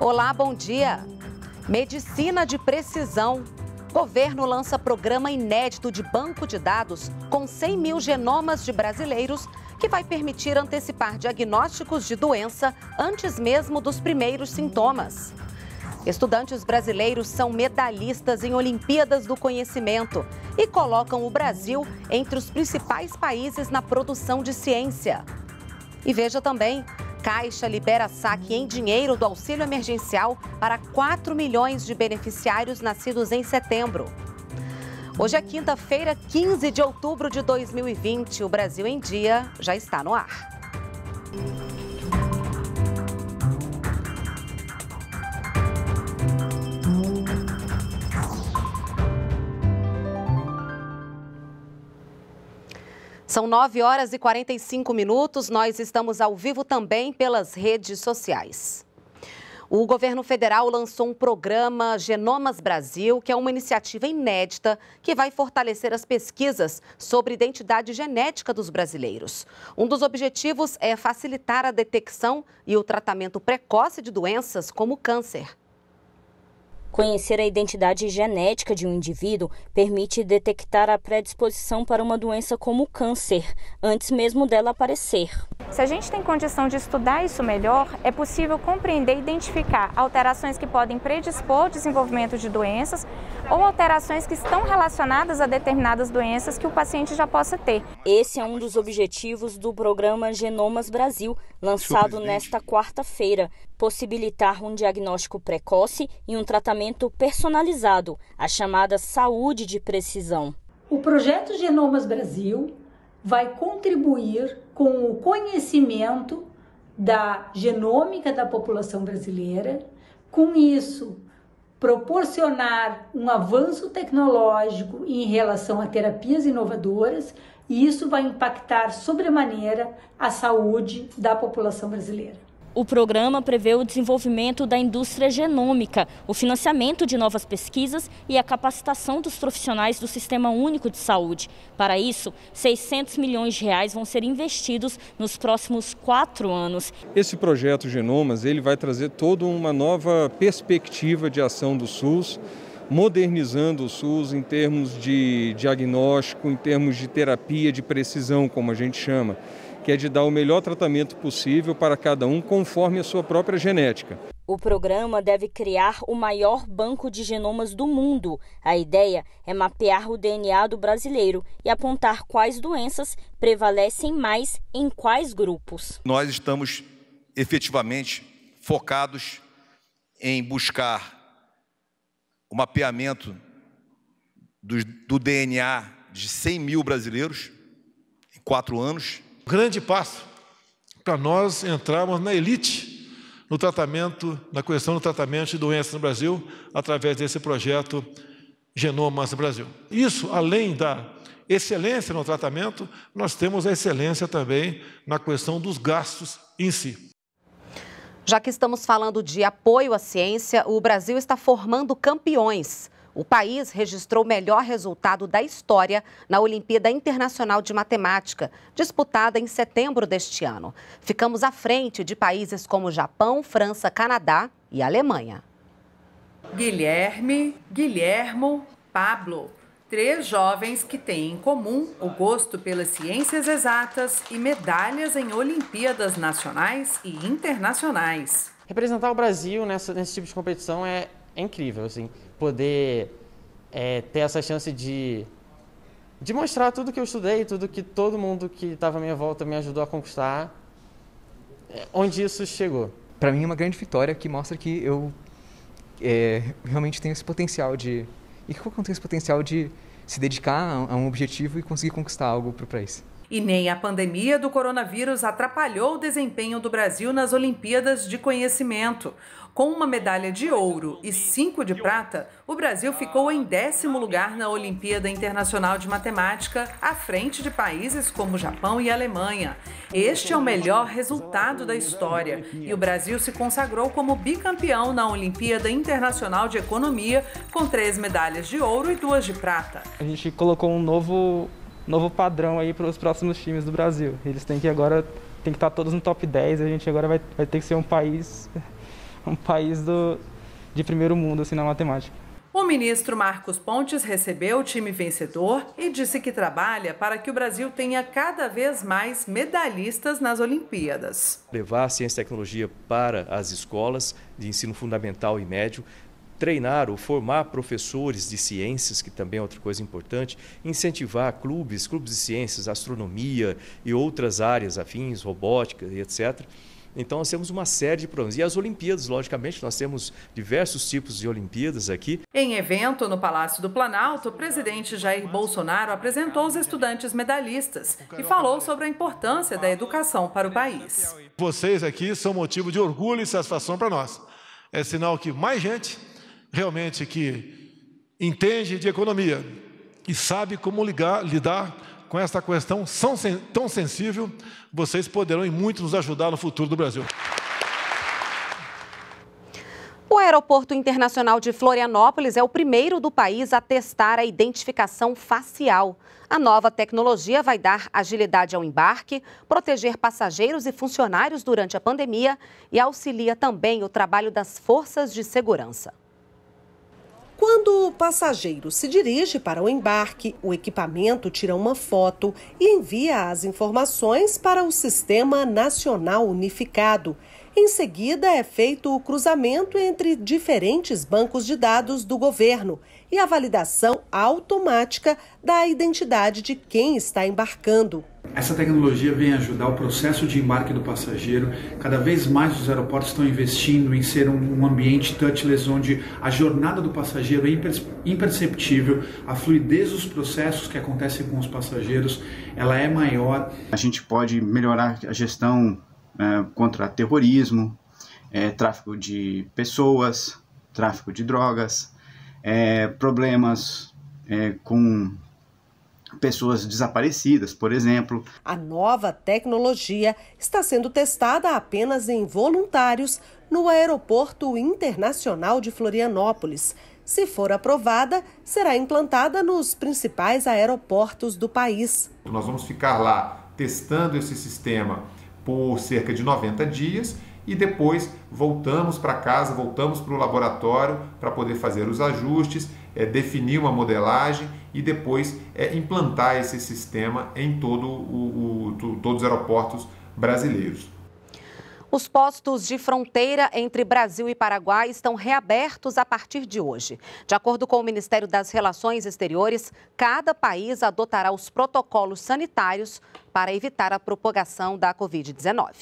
Olá, bom dia. Medicina de precisão. Governo lança programa inédito de banco de dados com 100 mil genomas de brasileiros que vai permitir antecipar diagnósticos de doença antes mesmo dos primeiros sintomas. Estudantes brasileiros são medalhistas em Olimpíadas do Conhecimento e colocam o Brasil entre os principais países na produção de ciência. E veja também, Caixa libera saque em dinheiro do auxílio emergencial para 4 milhões de beneficiários nascidos em setembro. Hoje é quinta-feira, 15 de outubro de 2020. O Brasil em Dia já está no ar. São 9 horas e 45 minutos. Nós estamos ao vivo também pelas redes sociais. O governo federal lançou um programa Genomas Brasil, que é uma iniciativa inédita que vai fortalecer as pesquisas sobre identidade genética dos brasileiros. Um dos objetivos é facilitar a detecção e o tratamento precoce de doenças como câncer. Conhecer a identidade genética de um indivíduo permite detectar a predisposição para uma doença como o câncer, antes mesmo dela aparecer. Se a gente tem condição de estudar isso melhor, é possível compreender e identificar alterações que podem predispor ao desenvolvimento de doenças ou alterações que estão relacionadas a determinadas doenças que o paciente já possa ter. Esse é um dos objetivos do programa Genomas Brasil, lançado nesta quarta-feira possibilitar um diagnóstico precoce e um tratamento personalizado, a chamada saúde de precisão. O projeto Genomas Brasil vai contribuir com o conhecimento da genômica da população brasileira, com isso proporcionar um avanço tecnológico em relação a terapias inovadoras, e isso vai impactar sobremaneira a saúde da população brasileira. O programa prevê o desenvolvimento da indústria genômica, o financiamento de novas pesquisas e a capacitação dos profissionais do Sistema Único de Saúde. Para isso, 600 milhões de reais vão ser investidos nos próximos quatro anos. Esse projeto Genomas ele vai trazer toda uma nova perspectiva de ação do SUS, modernizando o SUS em termos de diagnóstico, em termos de terapia de precisão, como a gente chama que é de dar o melhor tratamento possível para cada um conforme a sua própria genética. O programa deve criar o maior banco de genomas do mundo. A ideia é mapear o DNA do brasileiro e apontar quais doenças prevalecem mais em quais grupos. Nós estamos efetivamente focados em buscar o mapeamento do, do DNA de 100 mil brasileiros em quatro anos grande passo para nós entrarmos na elite no tratamento, na questão do tratamento de doenças no Brasil, através desse projeto Genomas Brasil. Isso, além da excelência no tratamento, nós temos a excelência também na questão dos gastos em si. Já que estamos falando de apoio à ciência, o Brasil está formando campeões o país registrou o melhor resultado da história na Olimpíada Internacional de Matemática, disputada em setembro deste ano. Ficamos à frente de países como Japão, França, Canadá e Alemanha. Guilherme, Guilhermo, Pablo. Três jovens que têm em comum o gosto pelas ciências exatas e medalhas em Olimpíadas nacionais e internacionais. Representar o Brasil nessa, nesse tipo de competição é, é incrível, assim poder é, ter essa chance de, de mostrar tudo que eu estudei, tudo que todo mundo que estava à minha volta me ajudou a conquistar, é, onde isso chegou. Para mim, é uma grande vitória que mostra que eu é, realmente tenho esse potencial de. E que eu tenho esse potencial de se dedicar a um objetivo e conseguir conquistar algo para o país. E nem a pandemia do coronavírus atrapalhou o desempenho do Brasil nas Olimpíadas de Conhecimento. Com uma medalha de ouro e cinco de prata, o Brasil ficou em décimo lugar na Olimpíada Internacional de Matemática, à frente de países como Japão e Alemanha. Este é o melhor resultado da história e o Brasil se consagrou como bicampeão na Olimpíada Internacional de Economia, com três medalhas de ouro e duas de prata. A gente colocou um novo, novo padrão aí para os próximos times do Brasil. Eles têm que agora têm que estar tá todos no top 10, a gente agora vai, vai ter que ser um país um país do, de primeiro mundo assim, na matemática. O ministro Marcos Pontes recebeu o time vencedor e disse que trabalha para que o Brasil tenha cada vez mais medalhistas nas Olimpíadas. Levar a ciência e tecnologia para as escolas de ensino fundamental e médio, treinar ou formar professores de ciências, que também é outra coisa importante, incentivar clubes, clubes de ciências, astronomia e outras áreas afins, robótica e etc então nós temos uma série de problemas. E as Olimpíadas, logicamente, nós temos diversos tipos de Olimpíadas aqui. Em evento no Palácio do Planalto, o presidente Jair Bolsonaro apresentou os estudantes medalhistas e falou sobre a importância da educação para o país. Vocês aqui são motivo de orgulho e satisfação para nós. É sinal que mais gente realmente que entende de economia e sabe como ligar, lidar com esta questão tão sensível, vocês poderão e muito nos ajudar no futuro do Brasil. O Aeroporto Internacional de Florianópolis é o primeiro do país a testar a identificação facial. A nova tecnologia vai dar agilidade ao embarque, proteger passageiros e funcionários durante a pandemia e auxilia também o trabalho das forças de segurança. Quando o passageiro se dirige para o embarque, o equipamento tira uma foto e envia as informações para o Sistema Nacional Unificado. Em seguida, é feito o cruzamento entre diferentes bancos de dados do governo e a validação automática da identidade de quem está embarcando. Essa tecnologia vem ajudar o processo de embarque do passageiro. Cada vez mais os aeroportos estão investindo em ser um ambiente touchless onde a jornada do passageiro é imperceptível, a fluidez dos processos que acontecem com os passageiros, ela é maior. A gente pode melhorar a gestão é, contra terrorismo, é, tráfico de pessoas, tráfico de drogas, é, problemas é, com pessoas desaparecidas, por exemplo. A nova tecnologia está sendo testada apenas em voluntários no Aeroporto Internacional de Florianópolis. Se for aprovada, será implantada nos principais aeroportos do país. Nós vamos ficar lá testando esse sistema por cerca de 90 dias e depois voltamos para casa, voltamos para o laboratório para poder fazer os ajustes, é, definir uma modelagem e depois é, implantar esse sistema em todo o, o, todos os aeroportos brasileiros. Os postos de fronteira entre Brasil e Paraguai estão reabertos a partir de hoje. De acordo com o Ministério das Relações Exteriores, cada país adotará os protocolos sanitários para evitar a propagação da Covid-19.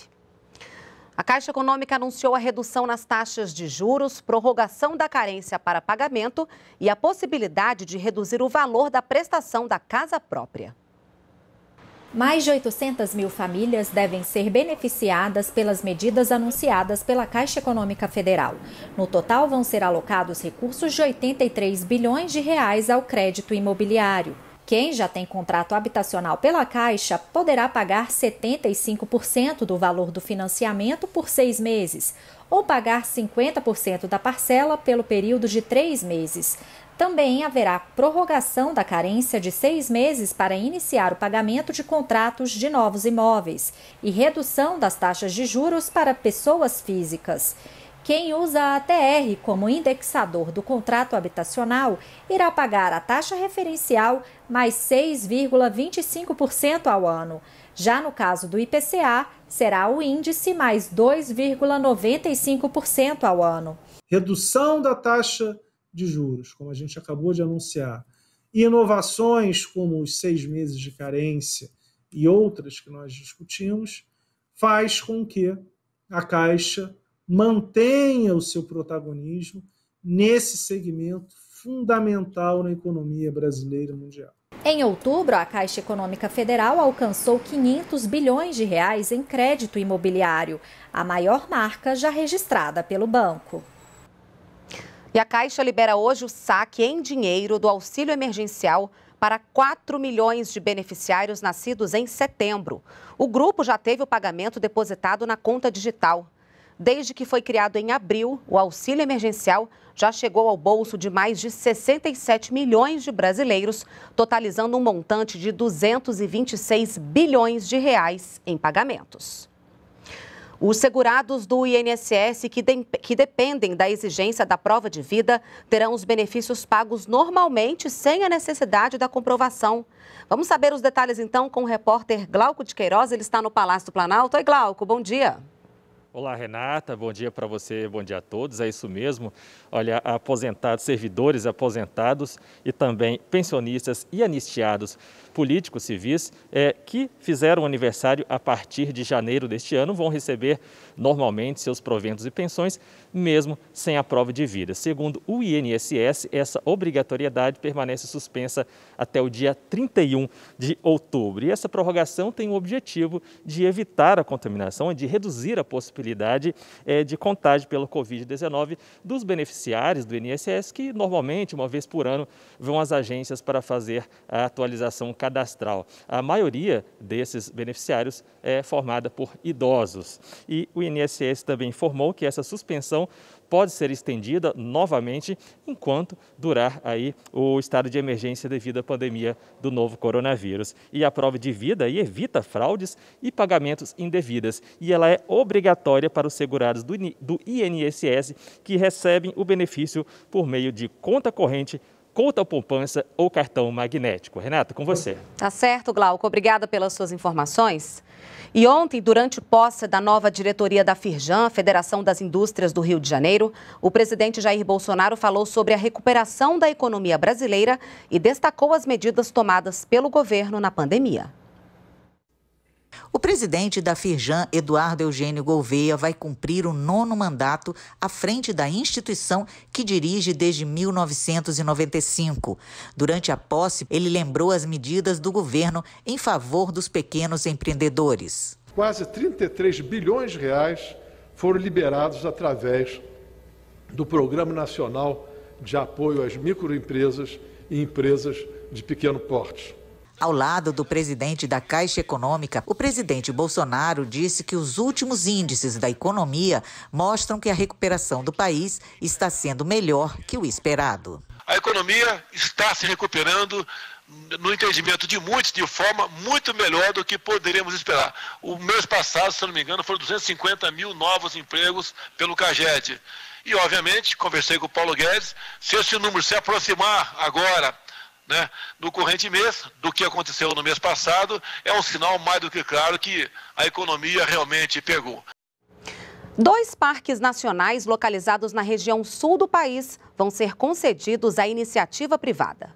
A Caixa Econômica anunciou a redução nas taxas de juros, prorrogação da carência para pagamento e a possibilidade de reduzir o valor da prestação da casa própria. Mais de 800 mil famílias devem ser beneficiadas pelas medidas anunciadas pela Caixa Econômica Federal. No total, vão ser alocados recursos de 83 bilhões de reais ao crédito imobiliário. Quem já tem contrato habitacional pela Caixa poderá pagar 75% do valor do financiamento por seis meses ou pagar 50% da parcela pelo período de três meses. Também haverá prorrogação da carência de seis meses para iniciar o pagamento de contratos de novos imóveis e redução das taxas de juros para pessoas físicas. Quem usa a ATR como indexador do contrato habitacional irá pagar a taxa referencial mais 6,25% ao ano. Já no caso do IPCA, será o índice mais 2,95% ao ano. Redução da taxa de juros, como a gente acabou de anunciar, inovações como os seis meses de carência e outras que nós discutimos, faz com que a Caixa mantenha o seu protagonismo nesse segmento fundamental na economia brasileira mundial. Em outubro, a Caixa Econômica Federal alcançou 500 bilhões de reais em crédito imobiliário, a maior marca já registrada pelo banco. E a Caixa libera hoje o saque em dinheiro do auxílio emergencial para 4 milhões de beneficiários nascidos em setembro. O grupo já teve o pagamento depositado na conta digital. Desde que foi criado em abril, o auxílio emergencial já chegou ao bolso de mais de 67 milhões de brasileiros, totalizando um montante de 226 bilhões de reais em pagamentos. Os segurados do INSS que, de, que, dependem da exigência da prova de vida terão os benefícios pagos normalmente, sem a necessidade da comprovação. Vamos saber os detalhes então com o repórter Glauco de Queiroz, ele está no Palácio do Planalto. Oi, Glauco, bom dia. Olá, Renata. Bom dia para você, bom dia a todos. É isso mesmo. Olha, aposentados, servidores aposentados e também pensionistas e anistiados políticos civis é, que fizeram aniversário a partir de janeiro deste ano vão receber normalmente seus proventos e pensões, mesmo sem a prova de vida. Segundo o INSS, essa obrigatoriedade permanece suspensa até o dia 31 de outubro. E essa prorrogação tem o objetivo de evitar a contaminação e de reduzir a possibilidade é, de contágio pelo Covid-19 dos beneficiários do INSS, que normalmente, uma vez por ano, vão às agências para fazer a atualização cadastral. A maioria desses beneficiários é formada por idosos. E o INSS também informou que essa suspensão pode ser estendida novamente enquanto durar aí o estado de emergência devido à pandemia do novo coronavírus. E a prova de vida evita fraudes e pagamentos indevidas e ela é obrigatória para os segurados do INSS que recebem o benefício por meio de conta corrente conta poupança ou cartão magnético. Renata, com você. Tá certo, Glauco. Obrigada pelas suas informações. E ontem, durante posse da nova diretoria da Firjan, Federação das Indústrias do Rio de Janeiro, o presidente Jair Bolsonaro falou sobre a recuperação da economia brasileira e destacou as medidas tomadas pelo governo na pandemia. O presidente da Firjan, Eduardo Eugênio Gouveia, vai cumprir o nono mandato à frente da instituição que dirige desde 1995. Durante a posse, ele lembrou as medidas do governo em favor dos pequenos empreendedores. Quase 33 bilhões de reais foram liberados através do Programa Nacional de Apoio às Microempresas e Empresas de Pequeno Porte. Ao lado do presidente da Caixa Econômica, o presidente Bolsonaro disse que os últimos índices da economia mostram que a recuperação do país está sendo melhor que o esperado. A economia está se recuperando no entendimento de muitos, de forma muito melhor do que poderíamos esperar. O mês passado, se não me engano, foram 250 mil novos empregos pelo CAGED. E, obviamente, conversei com o Paulo Guedes, se esse número se aproximar agora né, no corrente mês do que aconteceu no mês passado, é um sinal mais do que claro que a economia realmente pegou. Dois parques nacionais localizados na região sul do país vão ser concedidos à iniciativa privada.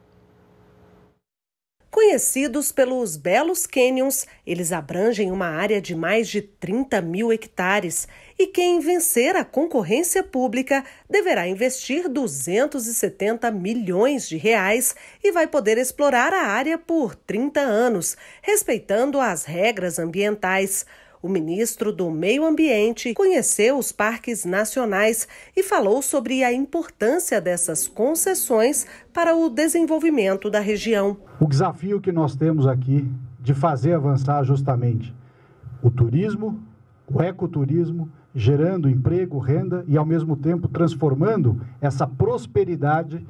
Conhecidos pelos belos cânions, eles abrangem uma área de mais de 30 mil hectares e quem vencer a concorrência pública deverá investir 270 milhões de reais e vai poder explorar a área por 30 anos, respeitando as regras ambientais o ministro do Meio Ambiente conheceu os parques nacionais e falou sobre a importância dessas concessões para o desenvolvimento da região. O desafio que nós temos aqui de fazer avançar justamente o turismo, o ecoturismo, gerando emprego, renda e, ao mesmo tempo, transformando essa prosperidade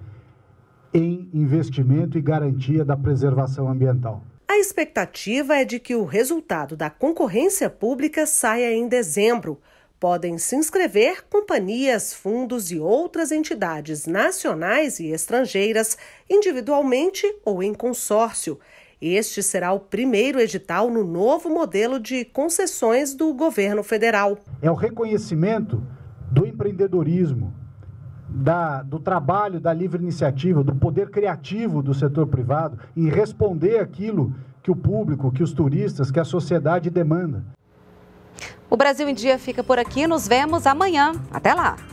em investimento e garantia da preservação ambiental. A expectativa é de que o resultado da concorrência pública saia em dezembro. Podem se inscrever companhias, fundos e outras entidades nacionais e estrangeiras, individualmente ou em consórcio. Este será o primeiro edital no novo modelo de concessões do governo federal. É o reconhecimento do empreendedorismo, da, do trabalho da livre iniciativa, do poder criativo do setor privado e responder aquilo que o público, que os turistas, que a sociedade demanda. O Brasil em Dia fica por aqui. Nos vemos amanhã. Até lá!